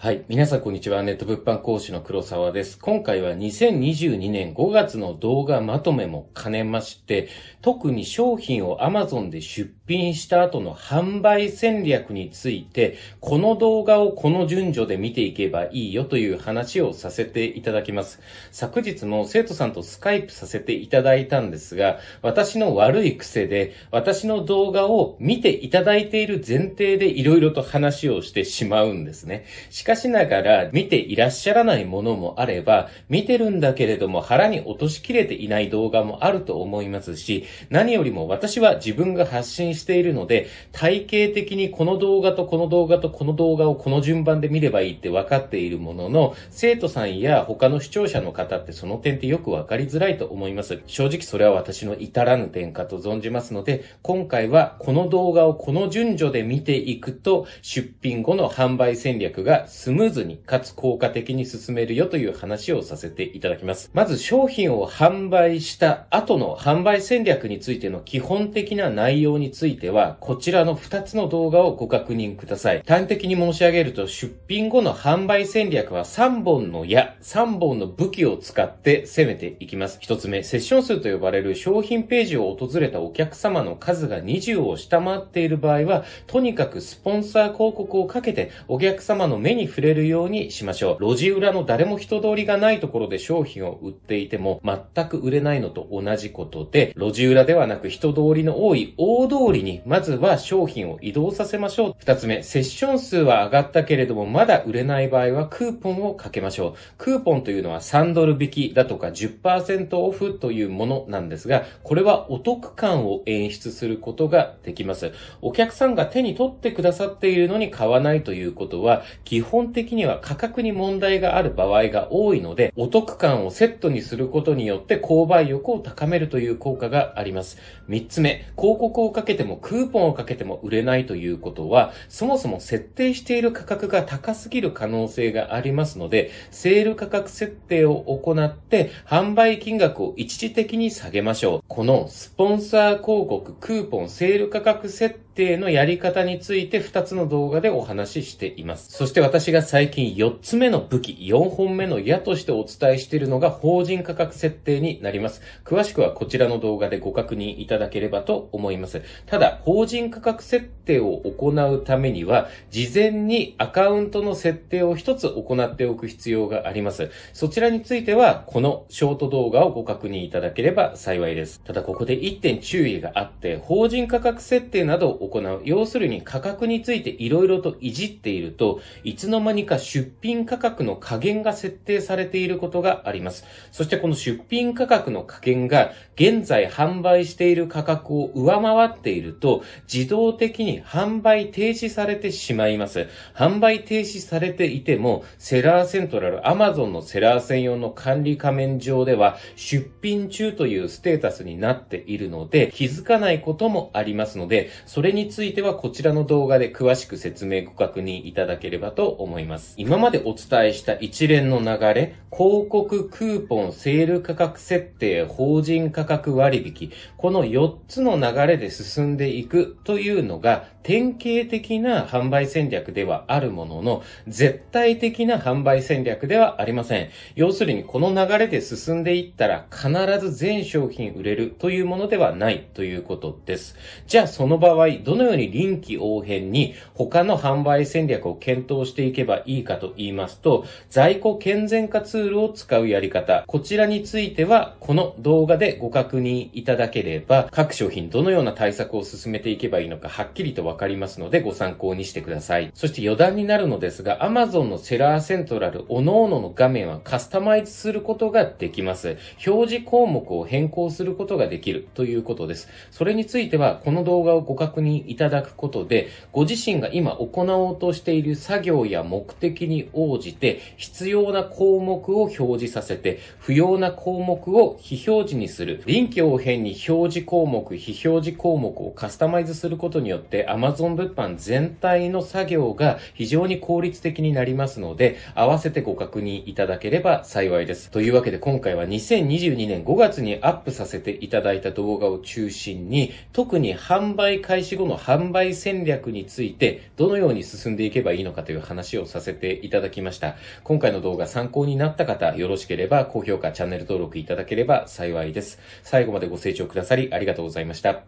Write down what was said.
はい。皆さん、こんにちは。ネット物販講師の黒沢です。今回は2022年5月の動画まとめも兼ねまして、特に商品を Amazon で出品した後の販売戦略について、この動画をこの順序で見ていけばいいよという話をさせていただきます。昨日も生徒さんとスカイプさせていただいたんですが、私の悪い癖で、私の動画を見ていただいている前提で色々と話をしてしまうんですね。かしながら見ていらっしゃらないものもあれば、見てるんだけれども腹に落としきれていない動画もあると思いますし、何よりも私は自分が発信しているので、体系的にこの動画とこの動画とこの動画をこの順番で見ればいいって分かっているものの、生徒さんや他の視聴者の方ってその点ってよく分かりづらいと思います。正直それは私の至らぬ点かと存じますので、今回はこの動画をこの順序で見ていくと、出品後の販売戦略がスムーズにかつ効果的に進めるよという話をさせていただきます。まず商品を販売した後の販売戦略についての基本的な内容については、こちらの2つの動画をご確認ください。端的に申し上げると、出品後の販売戦略は3本の矢、3本の武器を使って攻めていきます。1つ目、セッション数と呼ばれる商品ページを訪れたお客様の数が20を下回っている場合は、とにかくスポンサー広告をかけてお客様の目に触れるようにしましょう。路地裏の誰も人通りがないところで商品を売っていても全く売れないのと同じことで、路地裏ではなく人通りの多い大通りに、まずは商品を移動させましょう。二つ目、セッション数は上がったけれども、まだ売れない場合はクーポンをかけましょう。クーポンというのは3ドル引きだとか10%オフというものなんですが、これはお得感を演出することができます。お客さんが手に取ってくださっているのに買わないということは、基本本的には価格に問題がある場合が多いので、お得感をセットにすることによって購買欲を高めるという効果があります。3つ目、広告をかけてもクーポンをかけても売れないということは、そもそも設定している価格が高すぎる可能性がありますので、セール価格設定を行って販売金額を一時的に下げましょう。このスポンサー広告、クーポン、セール価格設定のやり方について2つの動画でお話ししています。そして私私が最近4つ目の武器、4本目の矢としてお伝えしているのが法人価格設定になります。詳しくはこちらの動画でご確認いただければと思います。ただ、法人価格設定を行うためには、事前にアカウントの設定を一つ行っておく必要があります。そちらについては、このショート動画をご確認いただければ幸いです。ただ、ここで1点注意があって、法人価格設定などを行う、要するに価格について色々といじっていると、いつのの間にか出品価格の加減が設定されていることがあります。そしてこの出品価格の加減が現在販売している価格を上回っていると自動的に販売停止されてしまいます。販売停止されていてもセラーセントラル Amazon のセラー専用の管理仮面上では出品中というステータスになっているので気づかないこともありますのでそれについてはこちらの動画で詳しく説明ご確認いただければと思います。今までお伝えした一連の流れ、広告クーポンセール価格設定法人価格割引この4つの流れで進んでいくというのが典型的な販売戦略ではあるものの絶対的な販売戦略ではありません要するにこの流れで進んでいったら必ず全商品売れるというものではないということですじゃあその場合どのように臨機応変に他の販売戦略を検討していけばいいかと言いますと在庫健全化ツールールを使うやり方、こちらについては、この動画でご確認いただければ、各商品どのような対策を進めていけばいいのか、はっきりとわかりますので、ご参考にしてください。そして余談になるのですが、Amazon のセラーセントラル、各々の画面はカスタマイズすることができます。表示項目を変更することができるということです。それについては、この動画をご確認いただくことで、ご自身が今行おうとしている作業や目的に応じて、必要な項目をを表示させて、不要な項目を非表示にする。臨機応変に表示項目、非表示項目をカスタマイズすることによって、Amazon 物販全体の作業が非常に効率的になりますので、合わせてご確認いただければ幸いです。というわけで今回は2022年5月にアップさせていただいた動画を中心に、特に販売開始後の販売戦略について、どのように進んでいけばいいのかという話をさせていただきました。今回の動画参考になったった方、よろしければ高評価、チャンネル登録いただければ幸いです。最後までご清聴くださりありがとうございました。